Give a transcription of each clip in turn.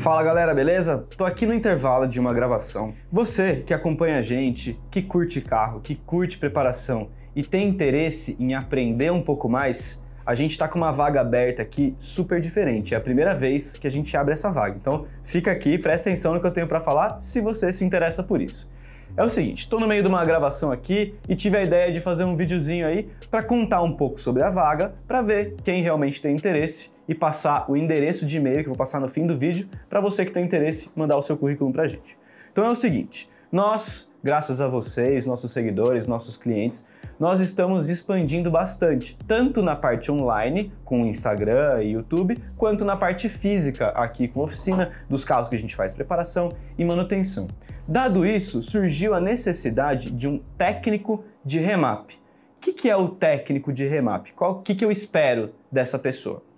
Fala galera, beleza? Tô aqui no intervalo de uma gravação. Você que acompanha a gente, que curte carro, que curte preparação e tem interesse em aprender um pouco mais, a gente está com uma vaga aberta aqui super diferente. É a primeira vez que a gente abre essa vaga. Então fica aqui, presta atenção no que eu tenho para falar se você se interessa por isso. É o seguinte, estou no meio de uma gravação aqui e tive a ideia de fazer um videozinho aí para contar um pouco sobre a vaga, para ver quem realmente tem interesse e passar o endereço de e-mail que eu vou passar no fim do vídeo para você que tem interesse mandar o seu currículo para a gente. Então é o seguinte, nós, graças a vocês, nossos seguidores, nossos clientes, nós estamos expandindo bastante, tanto na parte online, com Instagram e YouTube, quanto na parte física, aqui com oficina, dos carros que a gente faz preparação e manutenção. Dado isso, surgiu a necessidade de um técnico de remap. O que, que é o técnico de remap? O que, que eu espero dessa pessoa?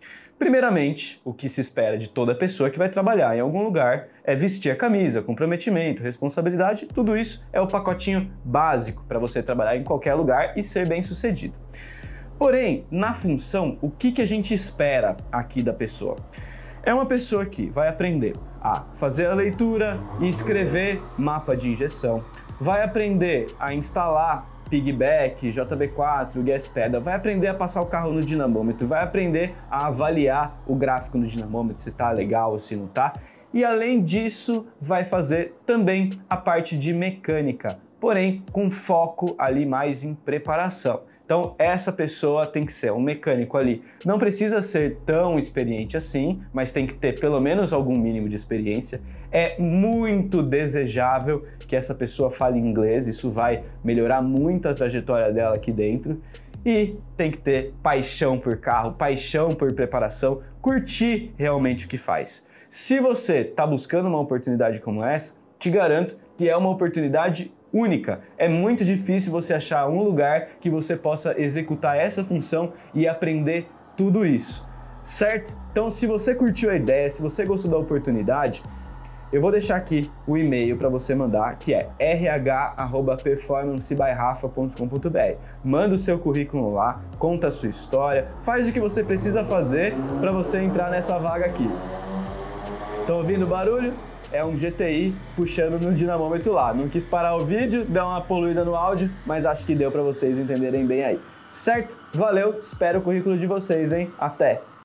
Primeiramente, o que se espera de toda pessoa que vai trabalhar em algum lugar é vestir a camisa, comprometimento, responsabilidade, tudo isso é o pacotinho básico para você trabalhar em qualquer lugar e ser bem sucedido. Porém, na função, o que, que a gente espera aqui da pessoa? É uma pessoa que vai aprender a fazer a leitura e escrever mapa de injeção, vai aprender a instalar pigback, JB4, gas pedal, vai aprender a passar o carro no dinamômetro, vai aprender a avaliar o gráfico no dinamômetro, se tá legal ou se não tá. E além disso, vai fazer também a parte de mecânica, porém com foco ali mais em preparação. Então, essa pessoa tem que ser um mecânico ali. Não precisa ser tão experiente assim, mas tem que ter pelo menos algum mínimo de experiência. É muito desejável que essa pessoa fale inglês, isso vai melhorar muito a trajetória dela aqui dentro. E tem que ter paixão por carro, paixão por preparação, curtir realmente o que faz. Se você está buscando uma oportunidade como essa, te garanto que é uma oportunidade única. É muito difícil você achar um lugar que você possa executar essa função e aprender tudo isso, certo? Então, se você curtiu a ideia, se você gostou da oportunidade, eu vou deixar aqui o e-mail para você mandar, que é rh@performancebyrafa.com.br. Manda o seu currículo lá, conta a sua história, faz o que você precisa fazer para você entrar nessa vaga aqui. Estão ouvindo o barulho? é um GTI puxando no dinamômetro lá. Não quis parar o vídeo, deu uma poluída no áudio, mas acho que deu para vocês entenderem bem aí. Certo? Valeu, espero o currículo de vocês, hein? Até!